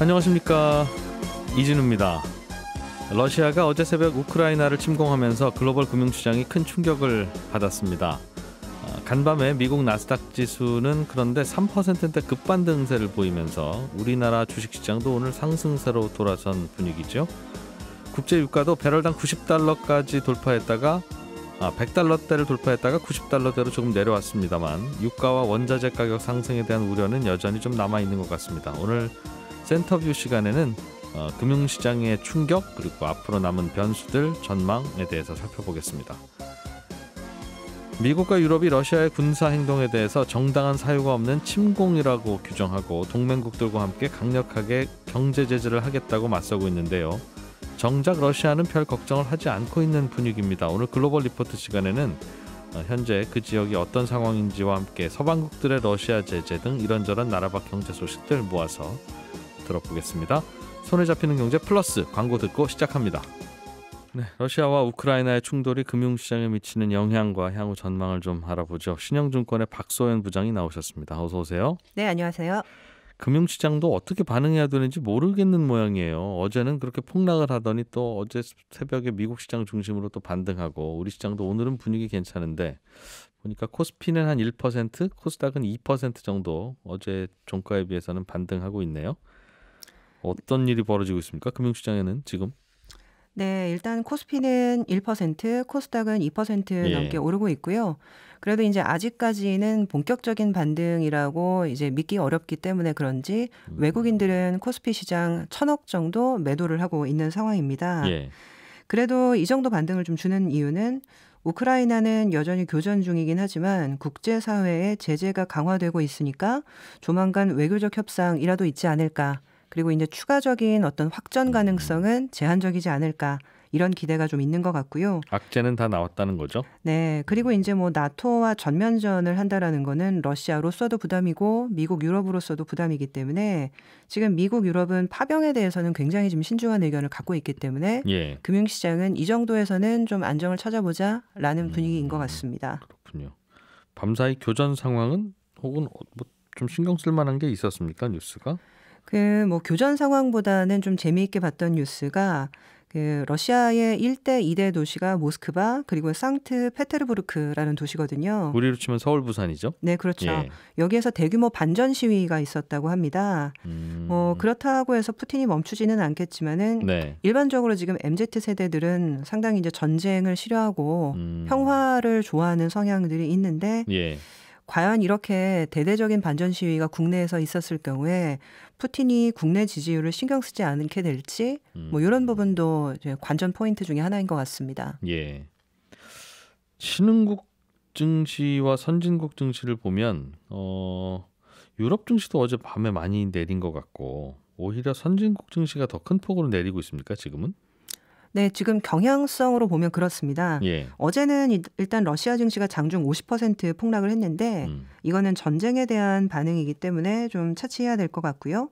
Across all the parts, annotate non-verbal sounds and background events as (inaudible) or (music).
안녕하십니까 이진우입니다. 러시아가 어제 새벽 우크라이나를 침공하면서 글로벌 금융 시장이 큰 충격을 받았습니다. 아, 간밤에 미국 나스닥 지수는 그런데 3%대 급반등세를 보이면서 우리나라 주식시장도 오늘 상승세로 돌아선 분위기죠. 국제 유가도 배럴당 90달러까지 돌파했다가 아, 100달러대를 돌파했다가 90달러대로 조금 내려왔습니다만 유가와 원자재 가격 상승에 대한 우려는 여전히 좀 남아 있는 것 같습니다. 오늘 센터뷰 시간에는 어, 금융시장의 충격 그리고 앞으로 남은 변수들 전망에 대해서 살펴보겠습니다. 미국과 유럽이 러시아의 군사 행동에 대해서 정당한 사유가 없는 침공이라고 규정하고 동맹국들과 함께 강력하게 경제 제재를 하겠다고 맞서고 있는데요. 정작 러시아는 별 걱정을 하지 않고 있는 분위기입니다. 오늘 글로벌 리포트 시간에는 어, 현재 그 지역이 어떤 상황인지와 함께 서방국들의 러시아 제재 등 이런저런 나라밖 경제 소식들 모아서 들어보겠습니다. 손에 잡히는 경제 플러스 광고 듣고 시작합니다. 네, 러시아와 우크라이나의 충돌이 금융시장에 미치는 영향과 향후 전망을 좀 알아보죠. 신영증권의 박소연 부장이 나오셨습니다. 어서 오세요. 네, 안녕하세요. 금융시장도 어떻게 반응해야 되는지 모르겠는 모양이에요. 어제는 그렇게 폭락을 하더니 또 어제 새벽에 미국 시장 중심으로 또 반등하고 우리 시장도 오늘은 분위기 괜찮은데 보니까 코스피는 한 1%, 코스닥은 2% 정도 어제 종가에 비해서는 반등하고 있네요. 어떤 일이 벌어지고 있습니까? 금융시장에는 지금? 네, 일단 코스피는 1%, 코스닥은 2% 예. 넘게 예. 오르고 있고요. 그래도 이제 아직까지는 본격적인 반등이라고 이제 믿기 어렵기 때문에 그런지 음. 외국인들은 코스피 시장 천억 정도 매도를 하고 있는 상황입니다. 예. 그래도 이 정도 반등을 좀 주는 이유는 우크라이나는 여전히 교전 중이긴 하지만 국제사회의 제재가 강화되고 있으니까 조만간 외교적 협상이라도 있지 않을까 그리고 이제 추가적인 어떤 확전 가능성은 제한적이지 않을까 이런 기대가 좀 있는 것 같고요. 악재는 다 나왔다는 거죠? 네. 그리고 이제 뭐 나토와 전면전을 한다라는 거는 러시아로서도 부담이고 미국 유럽으로서도 부담이기 때문에 지금 미국 유럽은 파병에 대해서는 굉장히 지금 신중한 의견을 갖고 있기 때문에 예. 금융시장은 이 정도에서는 좀 안정을 찾아보자라는 음, 분위기인 것 같습니다. 그렇군요. 밤사이 교전 상황은 혹은 뭐 좀 신경 쓸 만한 게 있었습니까 뉴스가? 그뭐 교전 상황보다는 좀 재미있게 봤던 뉴스가 그 러시아의 1대 2대 도시가 모스크바 그리고 상트 페테르부르크라는 도시거든요. 우리로 치면 서울 부산이죠. 네, 그렇죠. 예. 여기에서 대규모 반전 시위가 있었다고 합니다. 음... 뭐 그렇다고 해서 푸틴이 멈추지는 않겠지만은 네. 일반적으로 지금 MZ 세대들은 상당히 이제 전쟁을 싫어하고 음... 평화를 좋아하는 성향들이 있는데 예. 과연 이렇게 대대적인 반전 시위가 국내에서 있었을 경우에 푸틴이 국내 지지율을 신경 쓰지 않게 될지 뭐 이런 음. 부분도 관전 포인트 중의 하나인 것 같습니다. 예. 신흥국 증시와 선진국 증시를 보면 어, 유럽 증시도 어제 밤에 많이 내린 것 같고 오히려 선진국 증시가 더 큰 폭으로 내리고 있습니까 지금은? 네, 지금 경향성으로 보면 그렇습니다. 예. 어제는 일단 러시아 증시가 장중 50% 폭락을 했는데 음. 이거는 전쟁에 대한 반응이기 때문에 좀 차치해야 될 것 같고요.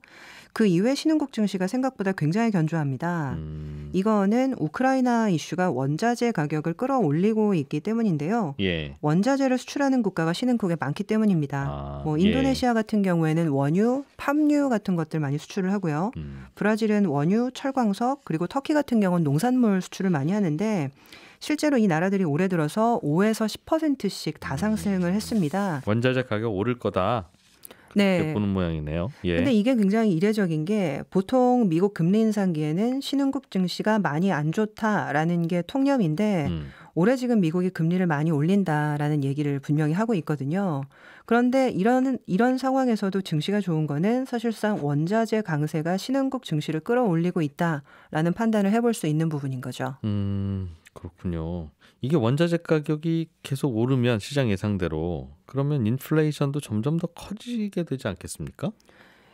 그 이외 신흥국 증시가 생각보다 굉장히 견조합니다. 음. 음. 이거는 우크라이나 이슈가 원자재 가격을 끌어올리고 있기 때문인데요. 예. 원자재를 수출하는 국가가 신흥국에 많기 때문입니다. 아, 뭐 예. 인도네시아 예. 같은 경우에는 원유, 팜유 같은 것들 많이 수출을 하고요. 음. 브라질은 원유, 철광석, 그리고 터키 같은 경우는 농산물 수출을 많이 하는데 실제로 이 나라들이 올해 들어서 5에서 10%씩 다상승을 음. 했습니다. 원자재 가격 오를 거다. 네. 보는 모양이네요. 예. 근데 이게 굉장히 이례적인 게 보통 미국 금리 인상기에는 신흥국 증시가 많이 안 좋다라는 게 통념인데 음. 올해 지금 미국이 금리를 많이 올린다라는 얘기를 분명히 하고 있거든요. 그런데 이런 이런 상황에서도 증시가 좋은 거는 사실상 원자재 강세가 신흥국 증시를 끌어올리고 있다라는 판단을 해볼 수 있는 부분인 거죠. 음, 그렇군요. 이게 원자재 가격이 계속 오르면 시장 예상대로 그러면 인플레이션도 점점 더 커지게 되지 않겠습니까?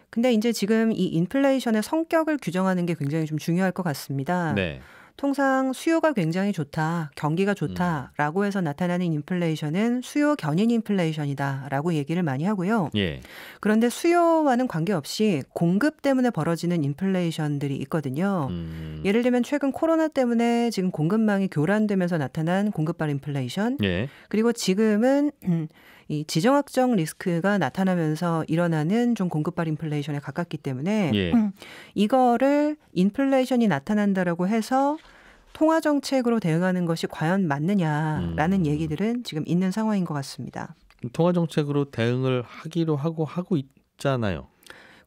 근데 이제 지금 이 인플레이션의 성격을 규정하는 게 굉장히 좀 중요할 것 같습니다. 네. 통상 수요가 굉장히 좋다, 경기가 음. 좋다라고 해서 나타나는 인플레이션은 수요 견인 인플레이션이다라고 얘기를 많이 하고요. 예. 그런데 수요와는 관계없이 공급 때문에 벌어지는 인플레이션들이 있거든요. 음. 예를 들면 최근 코로나 때문에 지금 공급망이 교란되면서 나타난 공급발 인플레이션, 예. 그리고 지금은 음, 이 지정학적 리스크가 나타나면서 일어나는 좀 공급발 인플레이션에 가깝기 때문에 예. 음. 이거를 인플레이션이 나타난다라고 해서 통화 정책으로 대응하는 것이 과연 맞느냐라는 음. 얘기들은 지금 있는 상황인 것 같습니다. 통화 정책으로 대응을 하기로 하고 하고 있잖아요.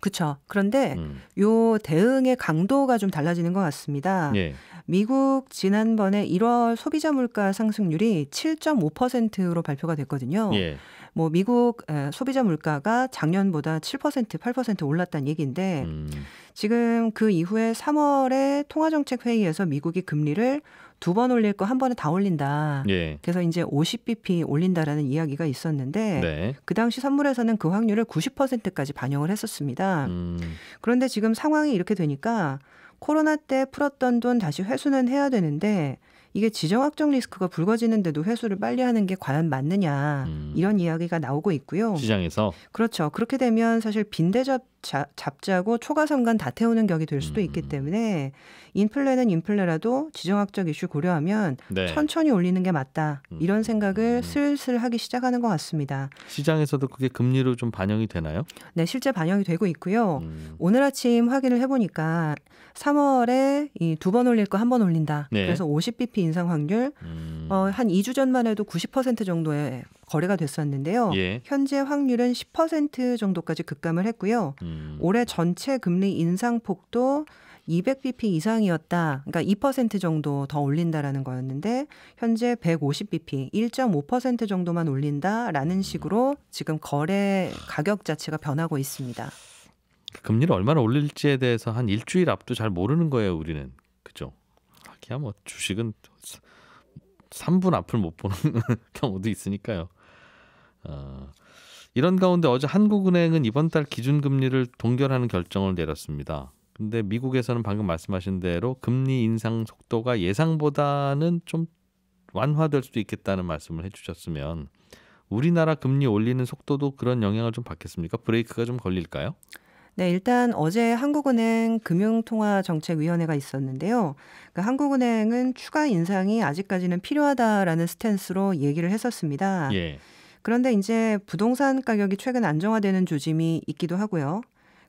그렇죠. 그런데 음. 요 대응의 강도가 좀 달라지는 것 같습니다. 예. 미국 지난번에 1월 소비자 물가 상승률이 7.5%로 발표가 됐거든요. 예. 뭐 미국 소비자 물가가 작년보다 7% 8% 올랐다는 얘기인데 음. 지금 그 이후에 3월에 통화정책 회의에서 미국이 금리를 두번 올릴 거 한 번에 다 올린다. 예. 그래서 이제 50bp 올린다라는 이야기가 있었는데 네. 그 당시 선물에서는 그 확률을 90%까지 반영을 했었습니다. 음. 그런데 지금 상황이 이렇게 되니까 코로나 때 풀었던 돈 다시 회수는 해야 되는데 이게 지정학적 리스크가 불거지는데도 회수를 빨리 하는 게 과연 맞느냐 음. 이런 이야기가 나오고 있고요. 시장에서 그렇죠. 그렇게 되면 사실 빈대접 잡자, 잡자고 초과상간다 태우는 격이 될 수도 있기 음. 때문에 인플레는 인플레라도 지정학적 이슈 고려하면 네. 천천히 올리는 게 맞다 음. 이런 생각을 음. 슬슬 하기 시작하는 것 같습니다. 시장에서도 그게 금리로 좀 반영이 되나요? 네, 실제 반영이 되고 있고요. 음. 오늘 아침 확인을 해보니까 3월에 이 두 번 올릴 거 한 번 올린다. 네. 그래서 50bp 인상 확률 음. 어, 한 2주 전만 해도 90% 정도의 거래가 됐었는데요. 예. 현재 확률은 10% 정도까지 급감을 했고요. 음. 올해 전체 금리 인상폭도 200bp 이상이었다. 그러니까 2% 정도 더 올린다라는 거였는데 현재 150bp, 1.5% 정도만 올린다라는 음. 식으로 지금 거래 가격 자체가 변하고 있습니다. 그 금리를 얼마나 올릴지에 대해서 한 일주일 앞도 잘 모르는 거예요, 우리는. 그죠? 하기야 뭐 주식은 3분 앞을 못 보는 (laughs) 경우도 있으니까요. 어, 이런 가운데 어제 한국은행은 이번 달 기준금리를 동결하는 결정을 내렸습니다. 근데 미국에서는 방금 말씀하신 대로 금리 인상 속도가 예상보다는 좀 완화될 수도 있겠다는 말씀을 해주셨으면 우리나라 금리 올리는 속도도 그런 영향을 좀 받겠습니까? 브레이크가 좀 걸릴까요? 네, 일단 어제 한국은행 금융통화정책위원회가 있었는데요. 그러니까 한국은행은 추가 인상이 아직까지는 필요하다라는 스탠스로 얘기를 했었습니다. 예. 그런데 이제 부동산 가격이 최근 안정화되는 조짐이 있기도 하고요.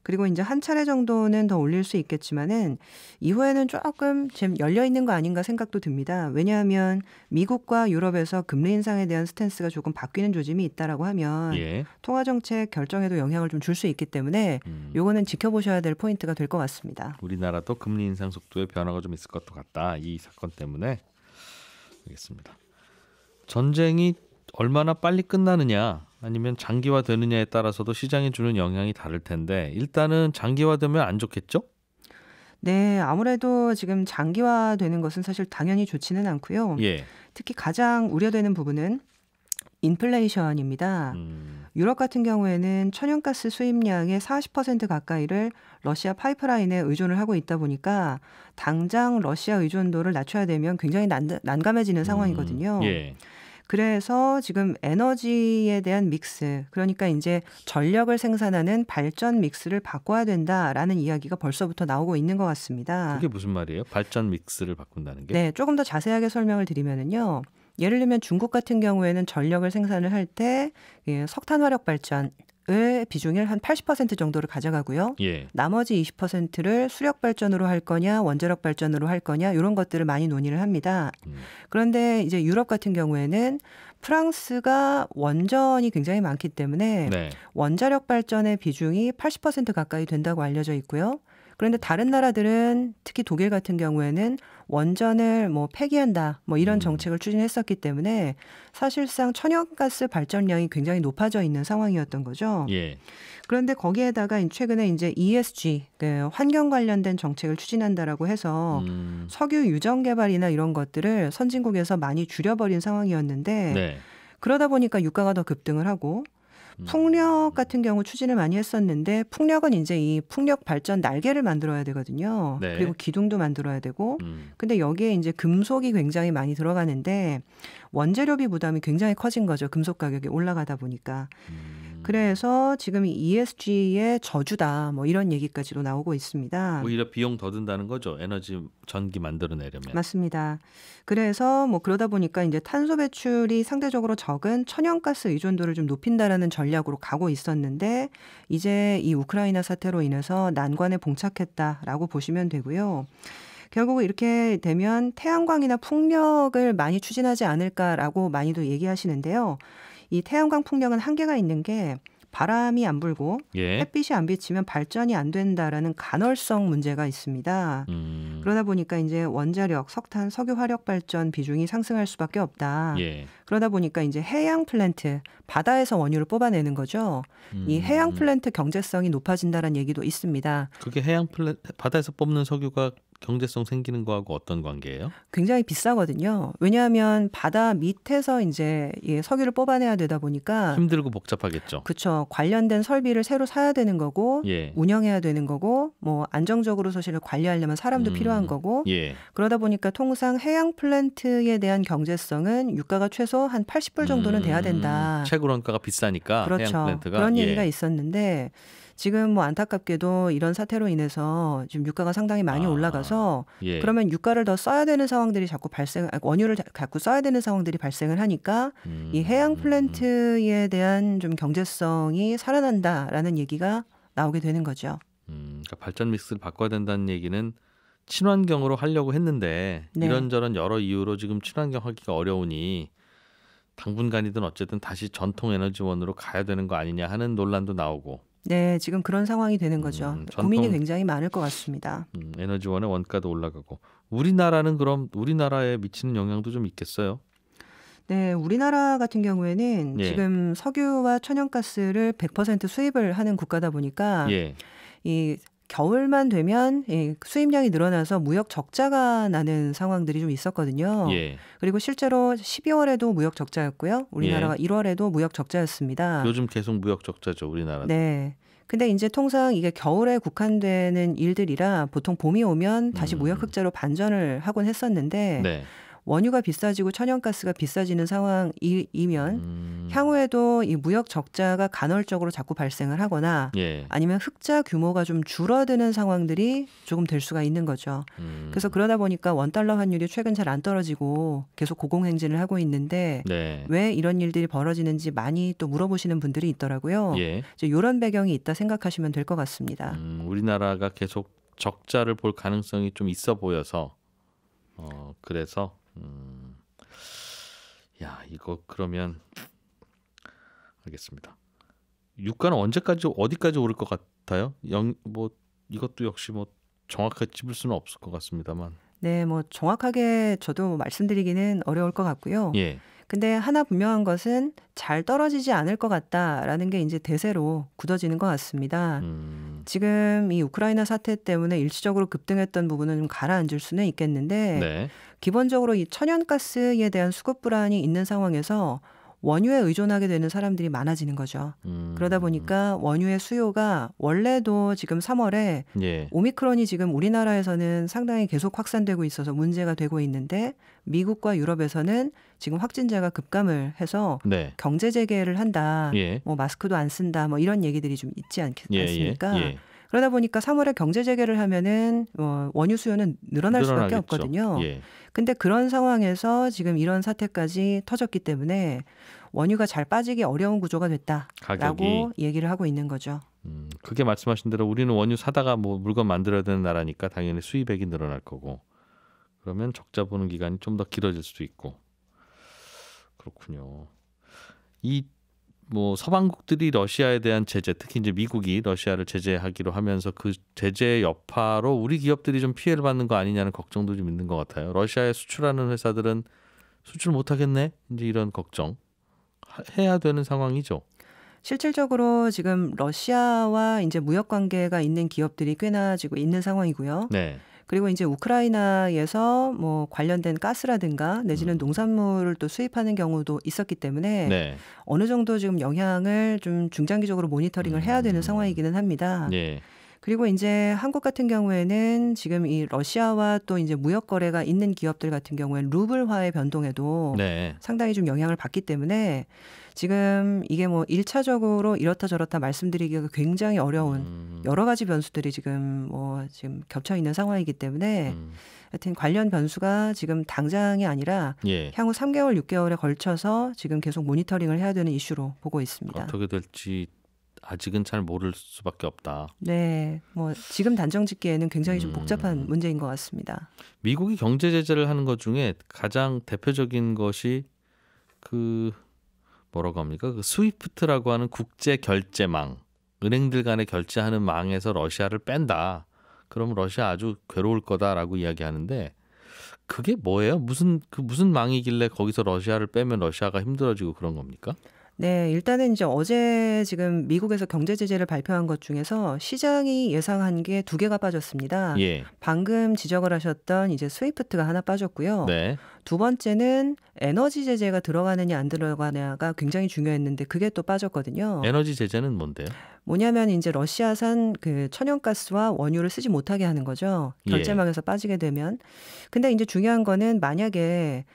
그리고 이제 한 차례 정도는 더 올릴 수 있겠지만은 이후에는 조금 지금 열려 있는 거 아닌가 생각도 듭니다. 왜냐하면 미국과 유럽에서 금리 인상에 대한 스탠스가 조금 바뀌는 조짐이 있다라고 하면 예. 통화 정책 결정에도 영향을 좀 줄 수 있기 때문에 음. 요거는 지켜보셔야 될 포인트가 될 것 같습니다. 우리나라도 금리 인상 속도에 변화가 좀 있을 것 같다. 이 사건 때문에 알겠습니다. 전쟁이 얼마나 빨리 끝나느냐 아니면 장기화 되느냐에 따라서도 시장이 주는 영향이 다를 텐데 일단은 장기화되면 안 좋겠죠? 네, 아무래도 지금 장기화 되는 것은 사실 당연히 좋지는 않고요. 예. 특히 가장 우려되는 부분은 인플레이션입니다. 음. 유럽 같은 경우에는 천연가스 수입량의 40% 가까이를 러시아 파이프라인에 의존을 하고 있다 보니까 당장 러시아 의존도를 낮춰야 되면 굉장히 난, 난감해지는 상황이거든요. 음. 예. 그래서 지금 에너지에 대한 믹스, 그러니까 이제 전력을 생산하는 발전 믹스를 바꿔야 된다라는 이야기가 벌써부터 나오고 있는 것 같습니다. 그게 무슨 말이에요? 발전 믹스를 바꾼다는 게? 네, 조금 더 자세하게 설명을 드리면은요. 예를 들면 중국 같은 경우에는 전력을 생산을 할때 예, 석탄 화력 발전 의 비중을 한 80% 정도를 가져가고요. 예. 나머지 20%를 수력 발전으로 할 거냐, 원자력 발전으로 할 거냐 이런 것들을 많이 논의를 합니다. 음. 그런데 이제 유럽 같은 경우에는 프랑스가 원전이 굉장히 많기 때문에 네. 원자력 발전의 비중이 80% 가까이 된다고 알려져 있고요. 그런데 다른 나라들은 특히 독일 같은 경우에는 원전을 뭐 폐기한다 뭐 이런 음. 정책을 추진했었기 때문에 사실상 천연가스 발전량이 굉장히 높아져 있는 상황이었던 거죠. 예. 그런데 거기에다가 최근에 이제 ESG 그 환경 관련된 정책을 추진한다라고 해서 음. 석유 유전 개발이나 이런 것들을 선진국에서 많이 줄여버린 상황이었는데 네. 그러다 보니까 유가가 더 급등을 하고 음. 풍력 같은 경우 추진을 많이 했었는데 풍력은 이제 이 풍력 발전 날개를 만들어야 되거든요. 네. 그리고 기둥도 만들어야 되고 음. 근데 여기에 이제 금속이 굉장히 많이 들어가는데 원재료비 부담이 굉장히 커진 거죠. 금속 가격이 올라가다 보니까. 음. 그래서 지금 ESG의 저주다 뭐 이런 얘기까지도 나오고 있습니다. 오히려 비용 더 든다는 거죠. 에너지 전기 만들어내려면. 맞습니다. 그래서 뭐 그러다 보니까 이제 탄소 배출이 상대적으로 적은 천연가스 의존도를 좀 높인다라는 전략으로 가고 있었는데 이제 이 우크라이나 사태로 인해서 난관에 봉착했다라고 보시면 되고요. 결국 이렇게 되면 태양광이나 풍력을 많이 추진하지 않을까라고 많이도 얘기하시는데요. 이 태양광 풍력은 한계가 있는 게 바람이 안 불고 예. 햇빛이 안 비치면 발전이 안 된다라는 간헐성 문제가 있습니다. 음. 그러다 보니까 이제 원자력, 석탄, 석유 화력 발전 비중이 상승할 수밖에 없다. 예. 그러다 보니까 이제 해양 플랜트, 바다에서 원유를 뽑아내는 거죠. 음. 이 해양 플랜트 경제성이 높아진다는 라 얘기도 있습니다. 그게 해양 플랜 바다에서 뽑는 석유가 경제성 생기는 거하고 어떤 관계예요? 굉장히 비싸거든요. 왜냐하면 바다 밑에서 이제 예, 석유를 뽑아내야 되다 보니까 힘들고 복잡하겠죠. 그렇죠. 관련된 설비를 새로 사야 되는 거고 예. 운영해야 되는 거고 뭐 안정적으로 소실을 관리하려면 사람도 음, 필요한 거고 예. 그러다 보니까 통상 해양 플랜트에 대한 경제성은 유가가 최소 한 80불 정도는 음, 돼야 된다. 최고론가가 비싸니까 그렇죠. 해양 플랜트가 그런 예. 얘기가 있었는데 지금 뭐 안타깝게도 이런 사태로 인해서 지금 유가가 상당히 많이 아, 올라가서 예. 그러면 유가를 더 써야 되는 상황들이 자꾸 발생 아, 원유를 자꾸 써야 되는 상황들이 발생을 하니까 음, 이 해양 음. 플랜트에 대한 좀 경제성이 살아난다라는 얘기가 나오게 되는 거죠. 음, 그러니까 발전 믹스를 바꿔야 된다는 얘기는 친환경으로 하려고 했는데 네. 이런저런 여러 이유로 지금 친환경 하기가 어려우니 당분간이든 어쨌든 다시 전통 에너지원으로 가야 되는 거 아니냐 하는 논란도 나오고 네, 지금 그런 상황이 되는 거죠. 음, 전통, 고민이 굉장히 많을 것 같습니다. 음, 에너지원의 원가도 올라가고 우리나라는 그럼 우리나라에 미치는 영향도 좀 있겠어요? 네, 우리나라 같은 경우에는 예. 지금 석유와 천연가스를 100% 수입을 하는 국가다 보니까 예. 이 겨울만 되면 예, 수입량이 늘어나서 무역 적자가 나는 상황들이 좀 있었거든요. 예. 그리고 실제로 12월에도 무역 적자였고요. 우리나라가 예. 1월에도 무역 적자였습니다. 요즘 계속 무역 적자죠, 우리나라. 네. 근데 이제 통상 이게 겨울에 국한되는 일들이라 보통 봄이 오면 다시 음. 무역 흑자로 반전을 하곤 했었는데 네. 원유가 비싸지고 천연가스가 비싸지는 상황이면 음. 향후에도 이 무역 적자가 간헐적으로 자꾸 발생을 하거나 예. 아니면 흑자 규모가 좀 줄어드는 상황들이 조금 될 수가 있는 거죠. 음. 그래서 그러다 보니까 원 달러 환율이 최근 잘 안 떨어지고 계속 고공행진을 하고 있는데 네. 왜 이런 일들이 벌어지는지 많이 또 물어보시는 분들이 있더라고요. 예. 이제 이런 배경이 있다 생각하시면 될 것 같습니다. 음, 우리나라가 계속 적자를 볼 가능성이 좀 있어 보여서 어, 그래서 음. 야, 이거 그러면 알겠습니다. 유가는 언제까지 어디까지 오를 것 같아요? 영 뭐 이것도 역시 뭐 정확하게 짚을 수는 없을 것 같습니다만. 네, 뭐 정확하게 저도 말씀드리기는 어려울 것 같고요. 예. 근데 하나 분명한 것은 잘 떨어지지 않을 것 같다라는 게 이제 대세로 굳어지는 것 같습니다. 음. 지금 이 우크라이나 사태 때문에 일시적으로 급등했던 부분은 좀 가라앉을 수는 있겠는데 네. 기본적으로 이 천연가스에 대한 수급 불안이 있는 상황에서 원유에 의존하게 되는 사람들이 많아지는 거죠. 음. 그러다 보니까 음. 원유의 수요가 원래도 지금 3월에 예. 오미크론이 지금 우리나라에서는 상당히 계속 확산되고 있어서 문제가 되고 있는데 미국과 유럽에서는 지금 확진자가 급감을 해서 네. 경제 재개를 한다. 예. 뭐 마스크도 안 쓴다. 뭐 이런 얘기들이 좀 있지 않겠, 예, 예. 습니까 예. 그러다 보니까 3월에 경제 재개를 하면은 어, 원유 수요는 늘어날 수밖에 없거든요. 예. 근데 그런 상황에서 지금 이런 사태까지 터졌기 때문에 원유가 잘 빠지기 어려운 구조가 됐다라고 가격이. 얘기를 하고 있는 거죠. 음, 그게 말씀하신 대로 우리는 원유 사다가 뭐 물건 만들어야 되는 나라니까 당연히 수입액이 늘어날 거고 그러면 적자 보는 기간이 좀 더 길어질 수도 있고 그렇군요. 이뭐 서방국들이 러시아에 대한 제재, 특히 이제 미국이 러시아를 제재하기로 하면서 그 제재의 여파로 우리 기업들이 좀 피해를 받는 거 아니냐는 걱정도 좀 있는 것 같아요. 러시아에 수출하는 회사들은 수출 못 하겠네. 이제 이런 걱정 해야 되는 상황이죠. 실질적으로 지금 러시아와 이제 무역 관계가 있는 기업들이 꽤나 지금 있는 상황이고요. 네. 그리고 이제 우크라이나에서 뭐 관련된 가스라든가 내지는 음. 농산물을 또 수입하는 경우도 있었기 때문에 네. 어느 정도 지금 영향을 좀 중장기적으로 모니터링을 해야 되는 음. 상황이기는 합니다. 네. 그리고 이제 한국 같은 경우에는 지금 이 러시아와 또 이제 무역 거래가 있는 기업들 같은 경우에 루블화의 변동에도 네. 상당히 좀 영향을 받기 때문에 지금 이게 뭐 일차적으로 이렇다 저렇다 말씀드리기가 굉장히 어려운 음. 여러 가지 변수들이 지금 뭐 지금 겹쳐 있는 상황이기 때문에 음. 하여튼 관련 변수가 지금 당장이 아니라 예. 향후 3개월, 6개월에 걸쳐서 지금 계속 모니터링을 해야 되는 이슈로 보고 있습니다. 어떻게 될지 아직은 잘 모를 수밖에 없다. 네, 뭐 지금 단정짓기에는 굉장히 좀 음. 복잡한 음. 문제인 것 같습니다. 미국이 경제 제재를 하는 것 중에 가장 대표적인 것이 그 뭐라고 합니까? 그 스위프트라고 하는 국제 결제망, 은행들 간에 결제하는 망에서 러시아를 뺀다. 그럼 러시아 아주 괴로울 거다라고 이야기하는데 그게 뭐예요? 무슨 그 무슨 망이길래 거기서 러시아를 빼면 러시아가 힘들어지고 그런 겁니까? 네, 일단은 이제 어제 지금 미국에서 경제 제재를 발표한 것 중에서 시장이 예상한 게 두 개가 빠졌습니다. 예. 방금 지적을 하셨던 이제 스위프트가 하나 빠졌고요. 네. 두 번째는 에너지 제재가 들어가느냐 안 들어가느냐가 굉장히 중요했는데 그게 또 빠졌거든요. 에너지 제재는 뭔데요? 뭐냐면 이제 러시아산 그 천연가스와 원유를 쓰지 못하게 하는 거죠. 예. 결제망에서 예. 빠지게 되면. 근데 이제 중요한 거는 만약에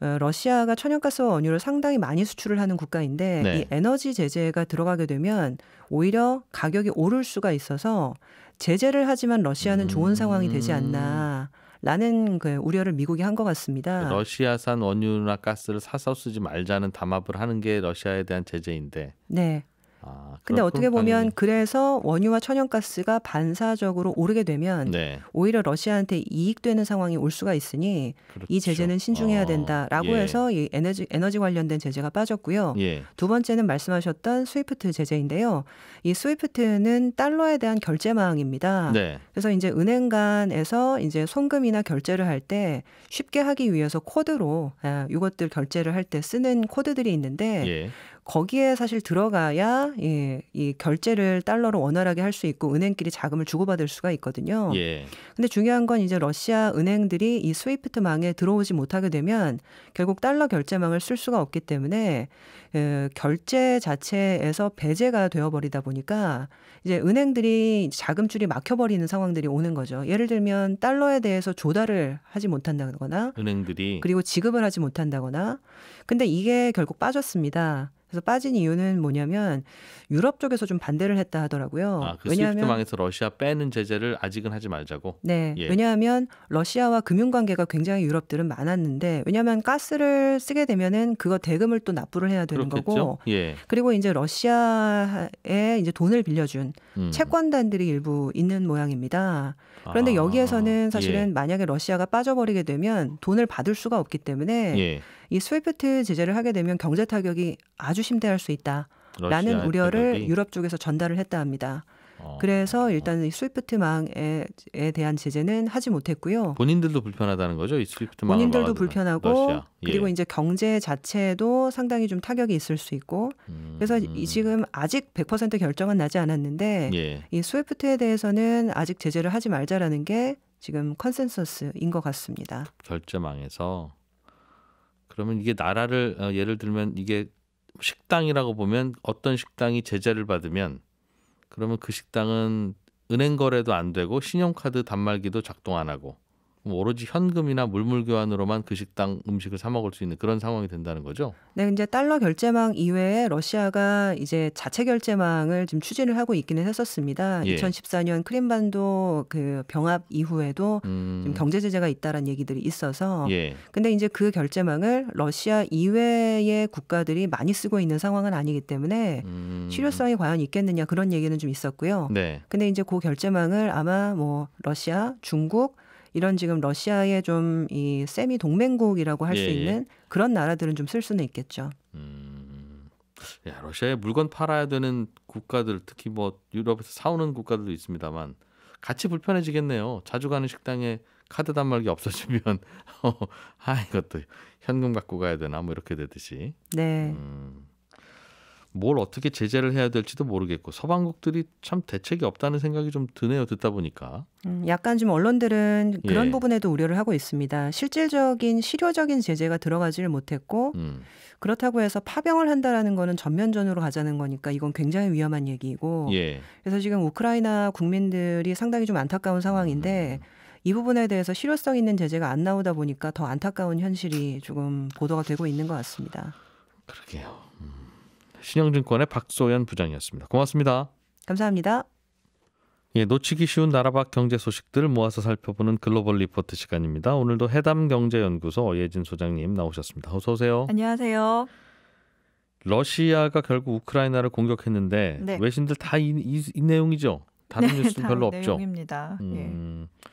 어, 러시아가 천연가스와 원유를 상당히 많이 수출을 하는 국가인데 네. 이 에너지 제재가 들어가게 되면 오히려 가격이 오를 수가 있어서 제재를 하지만 러시아는 음. 좋은 상황이 되지 않나. 라는 그 우려를 미국이 한 것 같습니다. 러시아산 원유나 가스를 사서 쓰지 말자는 담합을 하는 게 러시아에 대한 제재인데. 네. 아, 근데 어떻게 보면 그래서 원유와 천연가스가 반사적으로 오르게 되면 네. 오히려 러시아한테 이익되는 상황이 올 수가 있으니 그렇죠. 이 제재는 신중해야 어, 된다라고 예. 해서 이 에너지 에너지 관련된 제재가 빠졌고요. 예. 두 번째는 말씀하셨던 스위프트 제재인데요. 이 스위프트는 달러에 대한 결제 망입니다 네. 그래서 이제 은행 간에서 이제 송금이나 결제를 할 때 쉽게 하기 위해서 코드로 아, 이것들 결제를 할 때 쓰는 코드들이 있는데 예. 거기에 사실 들어가야 예, 이 결제를 달러로 원활하게 할 수 있고 은행끼리 자금을 주고받을 수가 있거든요. 예. 근데 중요한 건 이제 러시아 은행들이 이 스위프트망에 들어오지 못하게 되면 결국 달러 결제망을 쓸 수가 없기 때문에 예, 결제 자체에서 배제가 되어버리다 보니까 이제 은행들이 자금줄이 막혀버리는 상황들이 오는 거죠. 예를 들면 달러에 대해서 조달을 하지 못한다거나 은행들이 그리고 지급을 하지 못한다거나 근데 이게 결국 빠졌습니다. 그래서 빠진 이유는 뭐냐면 유럽 쪽에서 좀 반대를 했다 하더라고요. 아, 그 왜냐하면 망에서 러시아 빼는 제재를 아직은 하지 말자고. 네. 예. 왜냐하면 러시아와 금융 관계가 굉장히 유럽들은 많았는데 왜냐하면 가스를 쓰게 되면은 그거 대금을 또 납부를 해야 되는 그렇겠죠? 거고. 예. 그리고 이제 러시아에 이제 돈을 빌려준 음. 채권단들이 일부 있는 모양입니다. 그런데 아, 여기에서는 예. 사실은 예. 만약에 러시아가 빠져버리게 되면 돈을 받을 수가 없기 때문에 예. 이 스위프트 제재를 하게 되면 경제 타격이 아주 심대할 수 있다라는 우려를 타격이? 유럽 쪽에서 전달을 했다 합니다. 어. 그래서 일단 이 스위프트망에 대한 제재는 하지 못했고요. 본인들도 불편하다는 거죠, 이 스위프트망. 본인들도 불편하고 예. 그리고 이제 경제 자체도 상당히 좀 타격이 있을 수 있고. 음. 그래서 이 지금 아직 100% 결정은 나지 않았는데 예. 이 스위프트에 대해서는 아직 제재를 하지 말자라는 게 지금 컨센서스인 것 같습니다. 결제망에서 그러면 이게 나라를 어, 예를 들면 이게 식당이라고 보면 어떤 식당이 제재를 받으면 그러면 그 식당은 은행 거래도 안 되고 신용카드 단말기도 작동 안 하고 뭐 오로지 현금이나 물물 교환으로만 그 식당 음식을 사 먹을 수 있는 그런 상황이 된다는 거죠. 네, 이제 달러 결제망 이외에 러시아가 이제 자체 결제망을 지금 추진을 하고 있기는 했었습니다. 예. 2014년 크림반도 그 병합 이후에도 음. 경제 제재가 있다라는 얘기들이 있어서 예. 근데 이제 그 결제망을 러시아 이외의 국가들이 많이 쓰고 있는 상황은 아니기 때문에 음. 실효성이 과연 있겠느냐 그런 얘기는 좀 있었고요. 네. 근데 이제 그 결제망을 아마 뭐 러시아, 중국 이런 지금 러시아의 좀이 세미 동맹국이라고 할수 예, 예, 있는 그런 나라들은 좀 쓸 수는 있겠죠. 음, 야, 러시아에 물건 팔아야 되는 국가들 특히 뭐 유럽에서 사오는 국가들도 있습니다만 같이 불편해지겠네요. 자주 가는 식당에 카드 단말기 없어지면 (laughs) 어, 아 이것도 현금 갖고 가야 되나 뭐 이렇게 되듯이. 네. 음. 뭘 어떻게 제재를 해야 될지도 모르겠고 서방국들이 참 대책이 없다는 생각이 좀 드네요. 듣다 보니까. 음, 약간 좀 언론들은 그런 예. 부분에도 우려를 하고 있습니다. 실질적인 실효적인 제재가 들어가지를 못했고 음. 그렇다고 해서 파병을 한다라는 거는 전면전으로 가자는 거니까 이건 굉장히 위험한 얘기이고 예. 그래서 지금 우크라이나 국민들이 상당히 좀 안타까운 상황인데 음. 이 부분에 대해서 실효성 있는 제재가 안 나오다 보니까 더 안타까운 현실이 조금 보도가 되고 있는 것 같습니다. 그러게요. 신영증권의 박소연 부장이었습니다. 고맙습니다. 감사합니다. 예, 놓치기 쉬운 나라 밖 경제 소식들 모아서 살펴보는 글로벌 리포트 시간입니다. 오늘도 해담 경제연구소 예진 소장님 나오셨습니다. 어서 오세요. 안녕하세요. 러시아가 결국 우크라이나를 공격했는데 네. 외신들 다 이 내용이죠. 다른 네, 뉴스는 별로 없죠. 내용입니다. 예. 음, 예.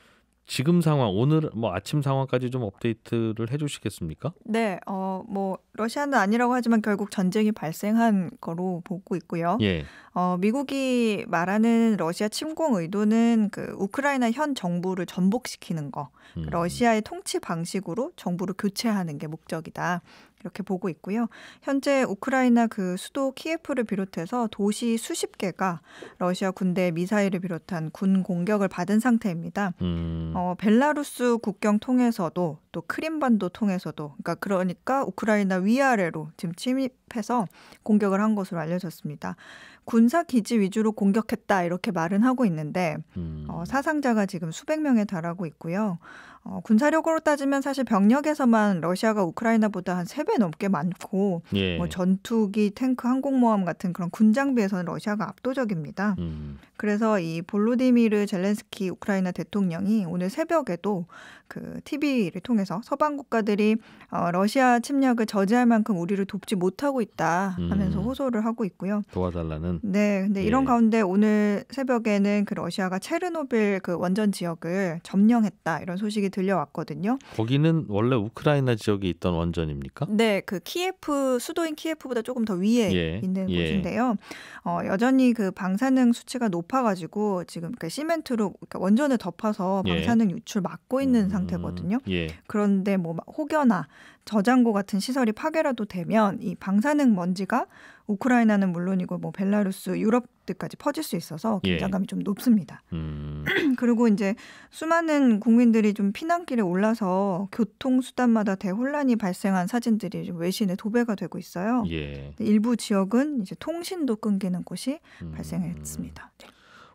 지금 상황 오늘 뭐 아침 상황까지 좀 업데이트를 해주시겠습니까? 네, 어뭐 러시아는 아니라고 하지만 결국 전쟁이 발생한 거로 보고 있고요. 예. 어 미국이 말하는 러시아 침공 의도는 그 우크라이나 현 정부를 전복시키는 거, 음. 러시아의 통치 방식으로 정부를 교체하는 게 목적이다. 이렇게 보고 있고요. 현재 우크라이나 그 수도 키예프를 비롯해서 도시 수십 개가 러시아 군대 미사일을 비롯한 군 공격을 받은 상태입니다. 음. 어, 벨라루스 국경 통해서도 또 크림반도 통해서도 그러니까 그러니까 우크라이나 위아래로 지금 침입해서 공격을 한 것으로 알려졌습니다. 군사 기지 위주로 공격했다 이렇게 말은 하고 있는데 음. 어, 사상자가 지금 수백 명에 달하고 있고요. 어, 군사력으로 따지면 사실 병력에서만 러시아가 우크라이나보다 한 세 배 넘게 많고 예. 뭐 전투기, 탱크, 항공모함 같은 그런 군장비에서는 러시아가 압도적입니다. 음. 그래서 이 볼로디미르 젤렌스키 우크라이나 대통령이 오늘 새벽에도 그 TV를 통해서 서방 국가들이 어, 러시아 침략을 저지할 만큼 우리를 돕지 못하고 있다 하면서 음. 호소를 하고 있고요. 도와달라는. 네, 근데 예. 이런 가운데 오늘 새벽에는 그 러시아가 체르노빌 그 원전 지역을 점령했다 이런 소식이 들려왔거든요. 거기는 원래 우크라이나 지역에 있던 원전입니까? 네, 그 키예프 수도인 키예프보다 조금 더 위에 예, 있는 예. 곳인데요. 어, 여전히 그 방사능 수치가 높아가지고 지금 그 시멘트로 그러니까 원전을 덮어서 예. 방사능 예. 유출 막고 있는 음, 상태거든요. 예. 그런데 뭐 혹여나 저장고 같은 시설이 파괴라도 되면 이 방사능 먼지가 우크라이나는 물론이고 뭐 벨라루스 유럽 때까지 퍼질 수 있어서 예. 긴장감이 예. 좀 높습니다. 음. (clears throat) 그리고 이제 수많은 국민들이 좀 피난길에 올라서 교통 수단마다 대혼란이 발생한 사진들이 외신에 도배가 되고 있어요. 예. 일부 지역은 이제 통신도 끊기는 곳이 음. 발생했습니다. 네.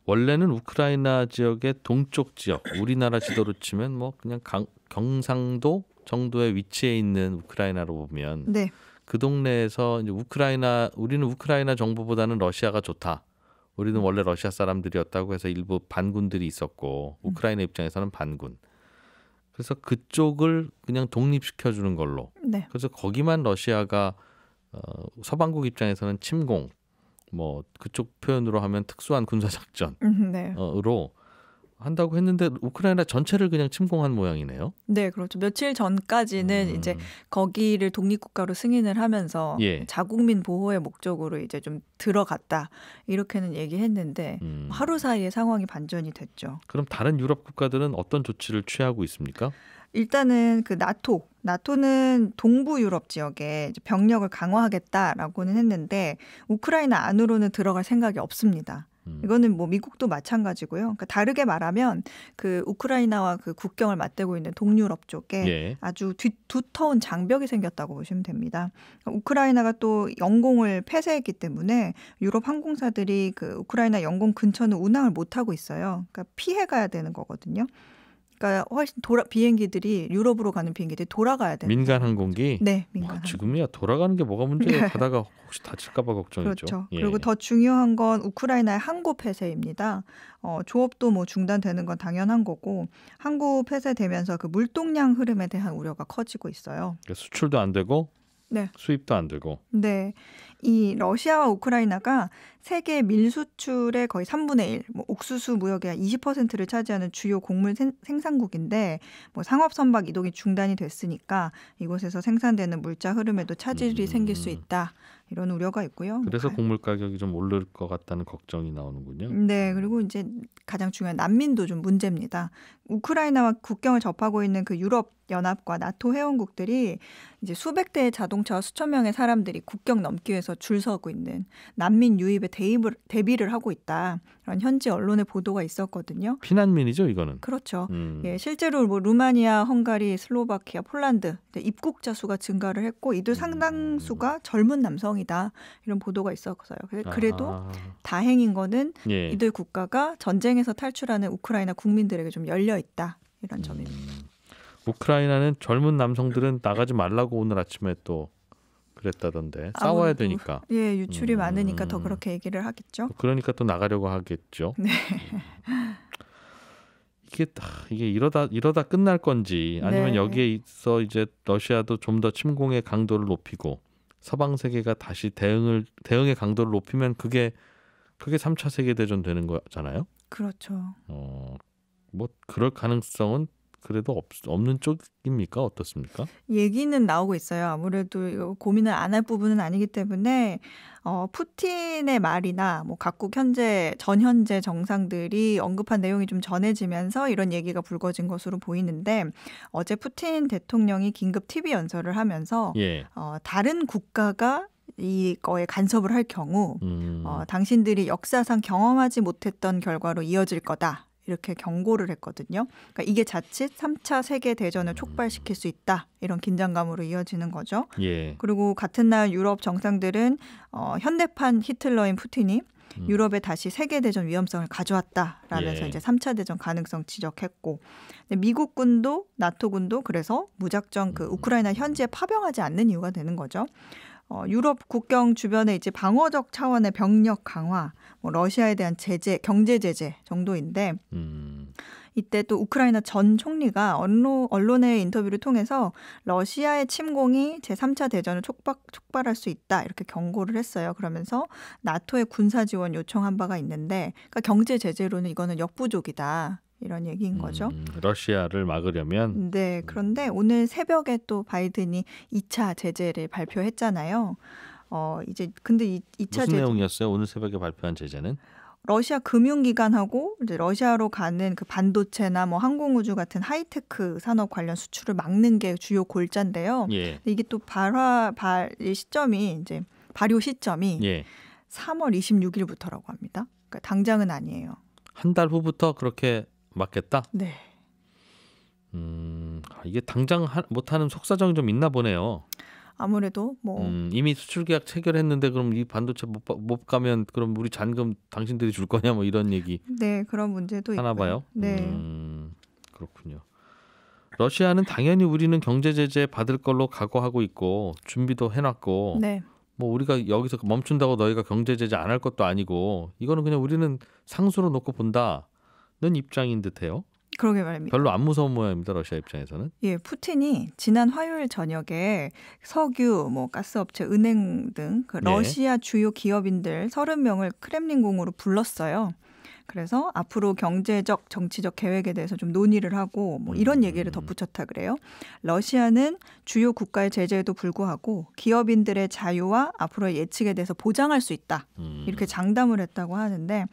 원래는 우크라이나 지역의 동쪽 지역, 우리나라 지도로 치면 뭐 그냥 강, 경상도 정도의 위치에 있는 우크라이나로 보면 네. 그 동네에서 이제 우크라이나 우리는 우크라이나 정부보다는 러시아가 좋다. 우리는 원래 러시아 사람들이었다고 해서 일부 반군들이 있었고 음. 우크라이나 음. 입장에서는 반군. 그래서 그쪽을 그냥 독립시켜 주는 걸로. 네. 그래서 거기만 러시아가 어, 서방국 입장에서는 침공, 뭐 그쪽 표현으로 하면 특수한 군사 작전으로 음, 네. 한다고 했는데 우크라이나 전체를 그냥 침공한 모양이네요. 네, 그렇죠. 며칠 전까지는 음. 이제 거기를 독립국가로 승인을 하면서 예. 자국민 보호의 목적으로 이제 좀 들어갔다 이렇게는 얘기했는데 음. 하루 사이에 상황이 반전이 됐죠. 그럼 다른 유럽 국가들은 어떤 조치를 취하고 있습니까? 일단은 그 나토 나토는 동부 유럽 지역에 병력을 강화하겠다라고는 했는데 우크라이나 안으로는 들어갈 생각이 없습니다. 음. 이거는 뭐 미국도 마찬가지고요. 그러니까 다르게 말하면 그 우크라이나와 그 국경을 맞대고 있는 동유럽 쪽에 예. 아주 뒤, 두터운 장벽이 생겼다고 보시면 됩니다. 우크라이나가 또 영공을 폐쇄했기 때문에 유럽 항공사들이 그 우크라이나 영공 근처는 운항을 못 하고 있어요. 그러니까 피해 가야 되는 거거든요. 그러니까 훨씬 돌아 비행기들이 유럽으로 가는 비행기들이 돌아가야 되는 민간 항공기. 네, 민간. 와, 지금이야 돌아가는 게 뭐가 문제예요? 네. 가다가 혹시 다칠까봐 걱정이죠. 그렇죠. 예. 그리고 더 중요한 건 우크라이나의 항구 폐쇄입니다. 어, 조업도 뭐 중단되는 건 당연한 거고 항구 폐쇄되면서 그 물동량 흐름에 대한 우려가 커지고 있어요. 그러니까 수출도 안 되고 네. 수입도 안 되고. 네. 이 러시아와 우크라이나가 세계 밀수출의 거의 3분의 1, 뭐 옥수수 무역의 20%를 차지하는 주요 곡물 생, 산국인데뭐 상업 선박 이동이 중단이 됐으니까 이곳에서 생산되는 물자 흐름에도 차질이 음. 생길 수 있다. 이런 우려가 있고요. 그래서 아. 곡물 가격이 좀 오를 것 같다는 걱정이 나오는군요. 음, 네, 그리고 이제 가장 중요한 난민도 좀 문제입니다. 우크라이나와 국경을 접하고 있는 그 유럽 연합과 나토 회원국들이 이제 수백 대의 자동차와 수천 명의 사람들이 국경 넘기 위해서 한국에서 줄 서고 있는 난민 유입에 대입을, 대비를 하고 있다. 그런 현지 언론의 보도가 있었거든요. 피난민이죠, 이거는. 그렇죠. 음. 예, 실제로 뭐 루마니아, 헝가리, 슬로바키아, 폴란드 입국자 수가 증가를 했고 이들 음. 상당수가 젊은 남성이다. 이런 보도가 있었어요. 아. 그래도 아. 다행인 거는 예. 이들 국가가 전쟁에서 탈출하는 우크라이나 국민들에게 좀 열려 있다. 이런 음. 점입니다. 음. 우크라이나는 젊은 남성들은 나가지 말라고 오늘 아침에 또 그랬다던데 싸워야 되니까 예 유출이 음, 많으니까 더 그렇게 얘기를 하겠죠. 그러니까 또 나가려고 하겠죠. (laughs) 네. 음. 이게 이게 이러다 이러다 끝날 건지 아니면 네. 여기에 있어 이제 러시아도 좀 더 침공의 강도를 높이고 서방 세계가 다시 대응을 대응의 강도를 높이면 그게 그게 3차 세계 대전 되는 거잖아요. 그렇죠. 어, 뭐 그럴 가능성은 그래도 없, 없는 쪽입니까? 어떻습니까? 얘기는 나오고 있어요. 아무래도 고민을 안 할 부분은 아니기 때문에 어, 푸틴의 말이나 뭐 각국 현재 전 현재 정상들이 언급한 내용이 좀 전해지면서 이런 얘기가 불거진 것으로 보이는데 어제 푸틴 대통령이 긴급 TV 연설을 하면서 예. 어, 다른 국가가 이거에 간섭을 할 경우 음. 어, 당신들이 역사상 경험하지 못했던 결과로 이어질 거다. 이렇게 경고를 했거든요. 그러니까 이게 자칫 3차 세계 대전을 촉발시킬 수 있다 이런 긴장감으로 이어지는 거죠. 예. 그리고 같은 날 유럽 정상들은 어, 현대판 히틀러인 푸틴이 음. 유럽에 다시 세계 대전 위험성을 가져왔다라면서 예. 이제 3차 대전 가능성 지적했고 미국군도 나토군도 그래서 무작정 그 우크라이나 현지에 파병하지 않는 이유가 되는 거죠. 어, 유럽 국경 주변에 이제 방어적 차원의 병력 강화, 뭐 러시아에 대한 제재, 경제 제재 정도인데 음. 이때 또 우크라이나 전 총리가 언론, 언론의 인터뷰를 통해서 러시아의 침공이 제3차 대전을 촉박, 촉발할 수 있다 이렇게 경고를 했어요. 그러면서 나토의 군사 지원 요청한 바가 있는데 그러니까 경제 제재로는 이거는 역부족이다. 이런 얘기인 거죠. 음, 러시아를 막으려면 네, 그런데 오늘 새벽에 또 바이든이 2차 제재를 발표했잖아요. 어, 이제 근데 이 2차 무슨 제재 내용이었어요? 오늘 새벽에 발표한 제재는 러시아 금융기관하고 이제 러시아로 가는 그 반도체나 뭐 항공우주 같은 하이테크 산업 관련 수출을 막는 게 주요 골자인데요. 예. 이게 또 발화 발 시점이 이제 발효 시점이 예. 3월 26일부터라고 합니다. 그러니까 당장은 아니에요. 한 달 후부터 그렇게 맞겠다. 네. 음, 아, 이게 당장 못하는 속사정이 좀 있나 보네요. 아무래도 뭐 음, 이미 수출 계약 체결했는데 그럼 이 반도체 못, 못 가면 그럼 우리 잔금 당신들이 줄 거냐 뭐 이런 얘기. 네 그런 문제도 하나 있고요. 봐요. 네 음, 그렇군요. 러시아는 당연히 우리는 경제 제재 받을 걸로 각오하고 있고 준비도 해놨고 네. 뭐 우리가 여기서 멈춘다고 너희가 경제 제재 안 할 것도 아니고 이거는 그냥 우리는 상수로 놓고 본다. 는 입장인 듯해요. 그러게 말입니다. 별로 안 무서운 모양입니다. 러시아 입장에서는. 예, 푸틴이 지난 화요일 저녁에 석유, 뭐 가스업체, 은행 등그 예. 러시아 예. 주요 기업인들 30명을 크렘린궁으로 불렀어요. 그래서 앞으로 경제적, 정치적 계획에 대해서 좀 논의를 하고 뭐 이런 얘기를 음. 덧붙였다 그래요. 러시아는 주요 국가의 제재에도 불구하고 기업인들의 자유와 앞으로의 예측에 대해서 보장할 수 있다. 음. 이렇게 장담을 했다고 하는데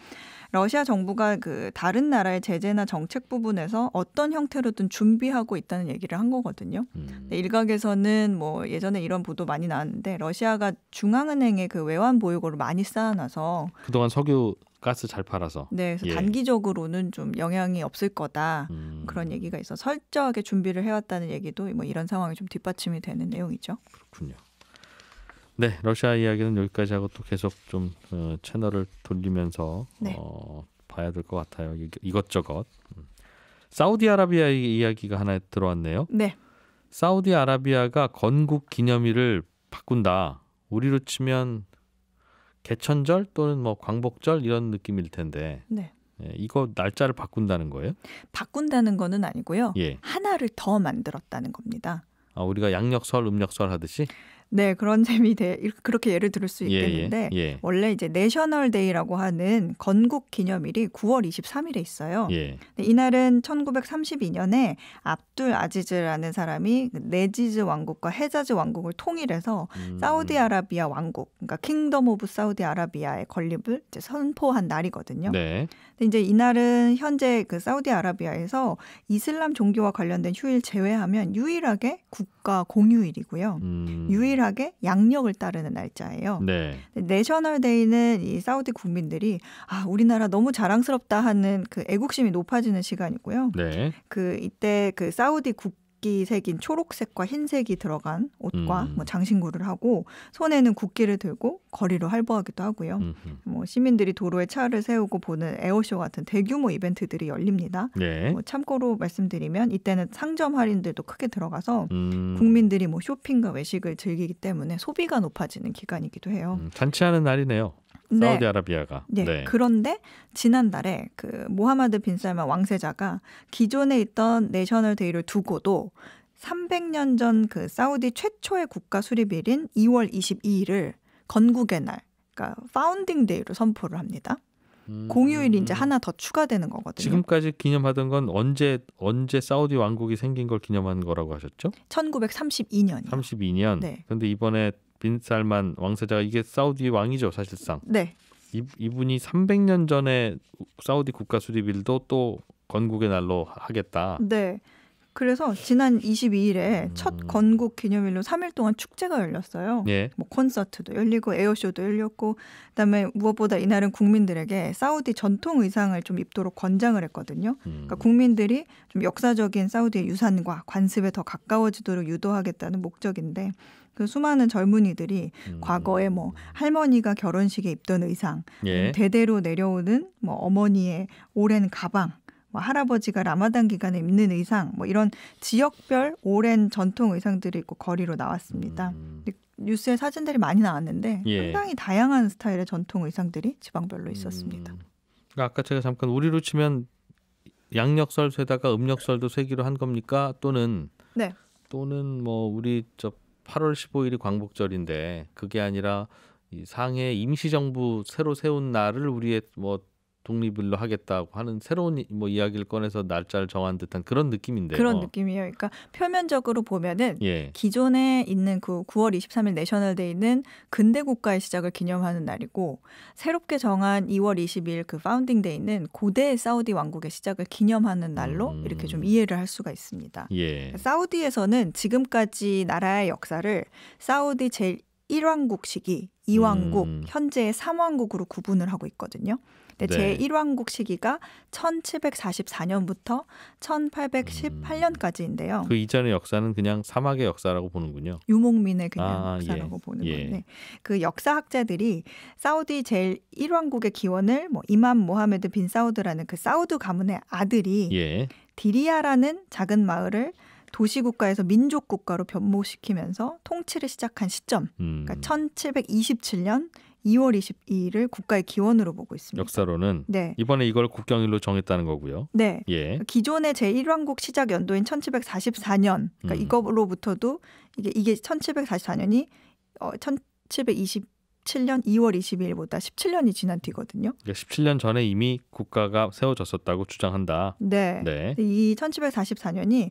러시아 정부가 그 다른 나라의 제재나 정책 부분에서 어떤 형태로든 준비하고 있다는 얘기를 한 거거든요. 음. 일각에서는 뭐 예전에 이런 보도 많이 나왔는데 러시아가 중앙은행에그 외환 보유고를 많이 쌓아놔서 그동안 석유 가스 잘 팔아서 네, 그래서 예. 단기적으로는 좀 영향이 없을 거다 음. 그런 얘기가 있어 설저하게 준비를 해왔다는 얘기도 뭐 이런 상황이 좀 뒷받침이 되는 내용이죠. 그렇군요. 네, 러시아 이야기는 여기까지 하고 또 계속 좀 어, 채널을 돌리면서 네. 어, 봐야 될 것 같아요. 이, 것저것 음. 사우디아라비아 이야기가 하나 들어왔네요. 네. 사우디아라비아가 건국 기념일을 바꾼다. 우리로 치면 개천절 또는 뭐 광복절 이런 느낌일 텐데. 네. 예, 이거 날짜를 바꾼다는 거예요? 바꾼다는 거는 아니고요. 예. 하나를 더 만들었다는 겁니다. 아, 우리가 양력설, 음력설 하듯이? 네, 그런 셈이 (laughs) 돼 그렇게 예를 들을 수 예, 예, 있겠는데 예, 예. 원래 이제 내셔널 데이라고 하는 건국 기념일이 9월 23일에 있어요. 예. 이날은 1932년에 압둘 아지즈라는 사람이 네지즈 왕국과 헤자즈 왕국을 통일해서 음. 사우디아라비아 왕국, 그러니까 킹덤 오브 사우디아라비아의 건립을 선포한 날이거든요. 네. 근데 이제 이날은 현재 그 사우디아라비아에서 이슬람 종교와 관련된 휴일 제외하면 유일하게 국가 공휴일이고요. 음. 유일 유일하게 양력을 따르는 날짜예요. 네. 내셔널 데이는 이 사우디 국민들이 아 우리나라 너무 자랑스럽다 하는 그 애국심이 높아지는 시간이고요. 네. 그 이때 그 사우디 국 국기 색인 초록색과 흰색이 들어간 옷과 음. 뭐 장신구를 하고 손에는 국기를 들고 거리로 할보하기도 하고요. 음흠. 뭐 시민들이 도로에 차를 세우고 보는 에어쇼 같은 대규모 이벤트들이 열립니다. 네. 뭐 참고로 말씀드리면 이때는 상점 할인들도 크게 들어가서 음. 국민들이 뭐 쇼핑과 외식을 즐기기 때문에 소비가 높아지는 기간이기도 해요. 음, 잔치하는 날이네요. 네. 사우디아라비아가. 네. 네. 그런데 지난달에 그 모하마드 빈 살만 왕세자가 기존에 있던 내셔널 데이를 두고도 300년 전 그 사우디 최초의 국가 수립일인 2월 22일을 건국의 날, 그러니까 파운딩 데이로 선포를 합니다. 음. 공휴일이 이제 하나 더 추가되는 거거든요. 지금까지 기념하던 건 언제 언제 사우디 왕국이 생긴 걸 기념한 거라고 하셨죠? 1932년. 32년. 네. 근데 이번에 빈살만 왕세자가 이게 사우디 왕이죠 사실상. 네. 이, 이분이 300년 전에 사우디 국가 수립일도 또 건국의 날로 하겠다. 네. 그래서 지난 22일에 음. 첫 건국 기념일로 3일 동안 축제가 열렸어요. 예. 뭐 콘서트도 열리고 에어쇼도 열렸고 그다음에 무엇보다 이날은 국민들에게 사우디 전통 의상을 좀 입도록 권장을 했거든요. 음. 그러니까 국민들이 좀 역사적인 사우디의 유산과 관습에 더 가까워지도록 유도하겠다는 목적인데 그 수많은 젊은이들이 음. 과거에 뭐 할머니가 결혼식에 입던 의상, 예. 대대로 내려오는 뭐 어머니의 오랜 가방, 뭐 할아버지가 라마단 기간에 입는 의상, 뭐 이런 지역별 오랜 전통 의상들이 있고 거리로 나왔습니다. 음. 뉴스에 사진들이 많이 나왔는데 예. 상당히 다양한 스타일의 전통 의상들이 지방별로 있었습니다. 음. 그러니까 아까 제가 잠깐 우리로 치면 양력설 세다가 음력설도 세기로 한 겁니까? 또는 네. 또는 뭐 우리 저 8월 15일이 광복절인데 그게 아니라 이 상해 임시정부 새로 세운 날을 우리의 뭐 독립일로 하겠다고 하는 새로운 뭐 이야기를 꺼내서 날짜를 정한 듯한 그런 느낌인데 그런 느낌이에요. 그러니까 표면적으로 보면은 예. 기존에 있는 그 9월 23일 내셔널데이는 근대 국가의 시작을 기념하는 날이고 새롭게 정한 2월 22일 그 파운딩 데이는 고대 사우디 왕국의 시작을 기념하는 날로 음. 이렇게 좀 이해를 할 수가 있습니다. 예. 그러니까 사우디에서는 지금까지 나라의 역사를 사우디 제 1왕국 시기, 2왕국, 음. 현재의 3왕국으로 구분을 하고 있거든요. 근데 네. 제1왕국 시기가 1744년부터 1818년까지인데요. 음, 그 이전의 역사는 그냥 사막의 역사라고 보는군요. 유목민의 그냥 아, 역사라고 예. 보는 예. 건데 그 역사학자들이 사우디 제1왕국의 기원을 뭐 이맘 모하메드 빈 사우드라는 그 사우드 가문의 아들이 예. 디리아라는 작은 마을을 도시국가에서 민족국가로 변모시키면서 통치를 시작한 시점, 그러니까 음. 그러니까 1727년 2월 22일을 국가의 기원으로 보고 있습니다. 역사로는 네. 이번에 이걸 국경일로 정했다는 거고요. 네. 예. 그러니까 기존의 제1왕국 시작 연도인 1744년. 그러니까 음. 이거로부터도 이게 이게 1744년이 어1720 7년 2월 22일보다 17년이 지난 뒤거든요. 17년 그러니까 전에 이미 국가가 세워졌었다고 주장한다. 네. 네. 이 1744년이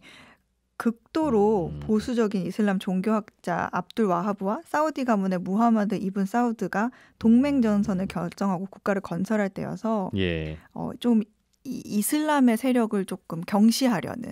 극도로 음. 보수적인 이슬람 종교학자 압둘 와하브와 사우디 가문의 무하마드 이븐 사우드가 동맹 전선을 결정하고 국가를 건설할 때여서 예. 어, 좀 이, 이슬람의 세력을 조금 경시하려는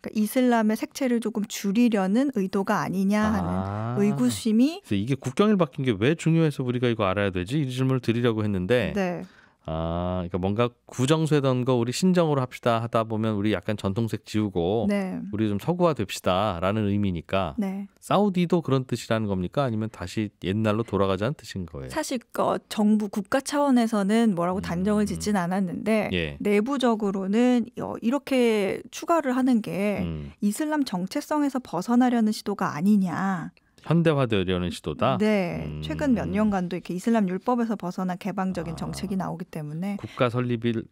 그러니까 이슬람의 색채를 조금 줄이려는 의도가 아니냐 하는 아. 의구심이 이게 국경일 바뀐 게 왜 중요해서 우리가 이거 알아야 되지 이 질문을 드리려고 했는데 네. 아, 그러니까 뭔가 구정쇠던 거 우리 신정으로 합시다 하다 보면 우리 약간 전통색 지우고 네. 우리 좀 서구화 됩시다라는 의미니까 네. 사우디도 그런 뜻이라는 겁니까? 아니면 다시 옛날로 돌아가자는 뜻인 거예요? 사실 그 정부 국가 차원에서는 뭐라고 단정을 음. 짓진 않았는데 예. 내부적으로는 어, 이렇게 추가를 하는 게 음. 이슬람 정체성에서 벗어나려는 시도가 아니냐. 현대화되려는 시도다. 네, 음. 최근 몇 년간도 이렇게 이슬람 율법에서 벗어난 개방적인 아. 정책이 나오기 때문에 국가 설립을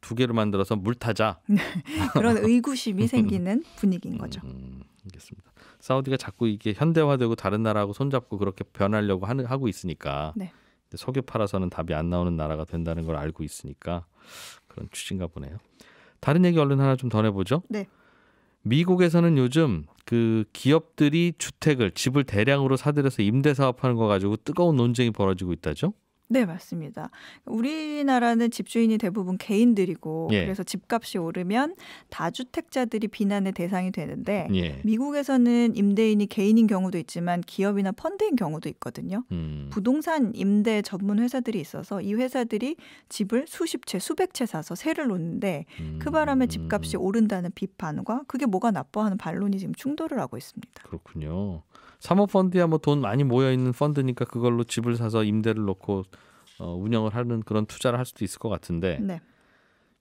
두 개로 만들어서 물타자 네. (laughs) 그런 의구심이 생기는 분위기인 음, 거죠. 음, 알겠습니다. 사우디가 자꾸 이게 현대화되고 다른 나라하고 손잡고 그렇게 변하려고 하는, 하고 있으니까 네. 석유 팔아서는 답이 안 나오는 나라가 된다는 걸 알고 있으니까 그런 추진가 보네요. 다른 얘기 얼른 하나 좀더 해보죠. 네. 미국에서는 요즘 그 기업들이 주택을 집을 대량으로 사들여서 임대 사업하는 거 가지고 뜨거운 논쟁이 벌어지고 있다죠. 네, 맞습니다. 우리나라는 집주인이 대부분 개인들이고 예. 그래서 집값이 오르면 다주택자들이 비난의 대상이 되는데 예. 미국에서는 임대인이 개인인 경우도 있지만 기업이나 펀드인 경우도 있거든요. 음. 부동산 임대 전문 회사들이 있어서 이 회사들이 집을 수십 채, 수백 채 사서 세를 놓는데 음. 그 바람에 집값이 음. 오른다는 비판과 그게 뭐가 나빠하는 반론이 지금 충돌을 하고 있습니다. 그렇군요. 사모펀드야 뭐 돈 많이 모여 있는 펀드니까 그걸로 집을 사서 임대를 놓고 어, 운영을 하는 그런 투자를 할 수도 있을 것 같은데 네.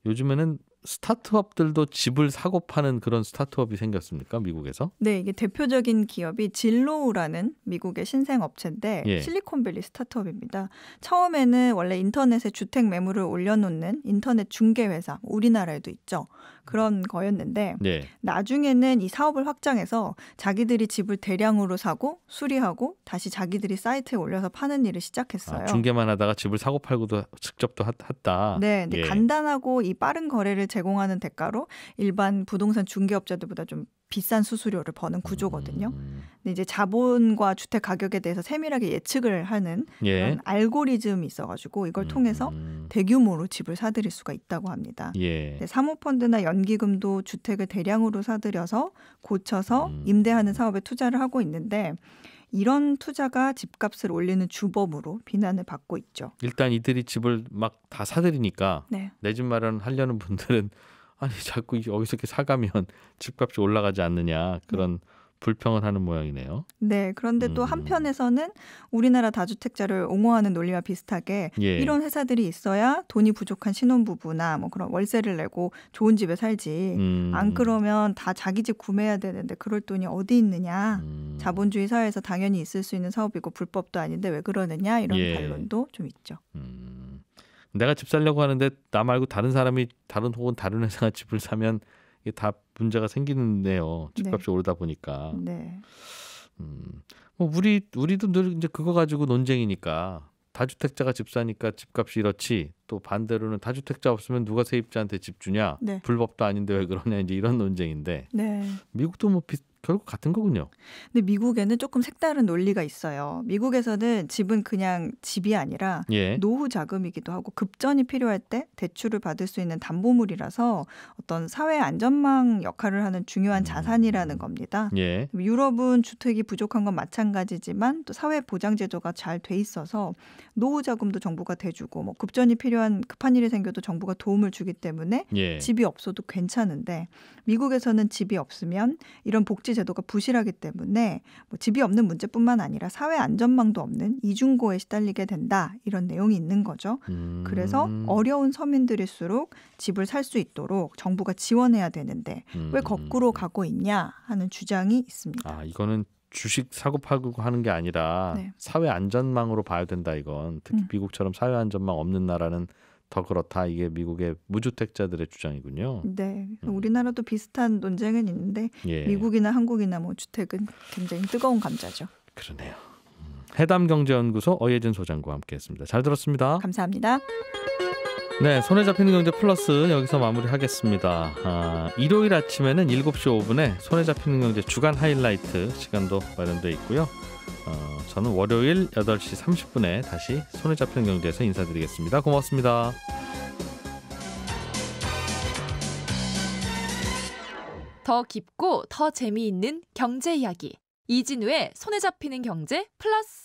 요즘에는 스타트업들도 집을 사고 파는 그런 스타트업이 생겼습니까? 미국에서? 네, 이게 대표적인 기업이 진로우라는 미국의 신생 업체인데 예. 실리콘밸리 스타트업입니다. 처음에는 원래 인터넷에 주택 매물을 올려놓는 인터넷 중개 회사, 우리나라에도 있죠. 그런 거였는데 예. 나중에는 이 사업을 확장해서 자기들이 집을 대량으로 사고 수리하고 다시 자기들이 사이트에 올려서 파는 일을 시작했어요. 아, 중개만 하다가 집을 사고 팔고도 직접도 했다. 네, 예. 간단하고 이 빠른 거래를 제공하는 대가로 일반 부동산 중개업자들보다 좀 비싼 수수료를 버는 구조거든요. 근데 이제 자본과 주택 가격에 대해서 세밀하게 예측을 하는 예. 그런 알고리즘이 있어가지고 이걸 통해서 음. 대규모로 집을 사들일 수가 있다고 합니다. 예. 사모펀드나 연기금도 주택을 대량으로 사들여서 고쳐서 음. 임대하는 사업에 투자를 하고 있는데 이런 투자가 집값을 올리는 주범으로 비난을 받고 있죠. 일단 이들이 집을 막 다 사들이니까 네. 내집 마련하려는 분들은 아니 자꾸 여기서 이렇게 사가면 (laughs) 집값이 올라가지 않느냐 그런 네. 불평을 하는 모양이네요. 네, 그런데 또 음. 한편에서는 우리나라 다주택자를 옹호하는 논리와 비슷하게 예. 이런 회사들이 있어야 돈이 부족한 신혼부부나 뭐 그런 월세를 내고 좋은 집에 살지 음. 안 그러면 다 자기 집 구매해야 되는데 그럴 돈이 어디 있느냐 음. 자본주의 사회에서 당연히 있을 수 있는 사업이고 불법도 아닌데 왜 그러느냐 이런 예. 반론도 좀 있죠. 음. 내가 집 살려고 하는데 나 말고 다른 사람이 다른 혹은 다른 회사가 (laughs) 집을 사면 이게 다 문제가 생기는데요. 네. 집값이 네. 오르다 보니까. 네. 음, 뭐 우리 우리도 늘 이제 그거 가지고 논쟁이니까 다주택자가 집 사니까 집값이 이렇지 또 반대로는 다주택자 없으면 누가 세입자한테 집 주냐 네. 불법도 아닌데 왜 그러냐 이제 이런 논쟁인데 네. 미국도 뭐 비, 결국 같은 거군요. 근데 미국에는 조금 색다른 논리가 있어요. 미국에서는 집은 그냥 집이 아니라 예. 노후 자금이기도 하고 급전이 필요할 때 대출을 받을 수 있는 담보물이라서 어떤 사회 안전망 역할을 하는 중요한 음. 자산이라는 겁니다. 예. 유럽은 주택이 부족한 건 마찬가지지만 또 사회 보장 제도가 잘 돼 있어서 노후 자금도 정부가 대주고 뭐 급전이 필요한 급한 일이 생겨도 정부가 도움을 주기 때문에 예. 집이 없어도 괜찮은데 미국에서는 집이 없으면 이런 복지 제도가 부실하기 때문에 뭐 집이 없는 문제뿐만 아니라 사회 안전망도 없는 이중고에 시달리게 된다 이런 내용이 있는 거죠. 음. 그래서 어려운 서민들일수록 집을 살 수 있도록 정부가 지원해야 되는데 음. 왜 거꾸로 가고 있냐 하는 주장이 있습니다. 아 이거는 주식 사고 팔고 하는 게 아니라 네. 사회 안전망으로 봐야 된다 이건 특히 음. 미국처럼 사회 안전망 없는 나라는 더 그렇다. 이게 미국의 무주택자들의 주장이군요. 네. 음. 우리나라도 비슷한 논쟁은 있는데 예. 미국이나 한국이나 뭐 주택은 굉장히 뜨거운 감자죠. 그러네요. 음. 해담경제연구소 어예진 소장과 함께했습니다. 잘 들었습니다. 감사합니다. 네, 손에 잡히는 경제 플러스 여기서 마무리하겠습니다. 아, 일요일 아침에는 7시 5분에 손에 잡히는 경제 주간 하이라이트 시간도 마련돼 있고요. 어, 저는 월요일 8시 30분에 다시 손에 잡히는 경제에서 인사드리겠습니다. 고맙습니다. 더 깊고 더 재미있는 경제 이야기. 이진우의 손에 잡히는 경제 플러스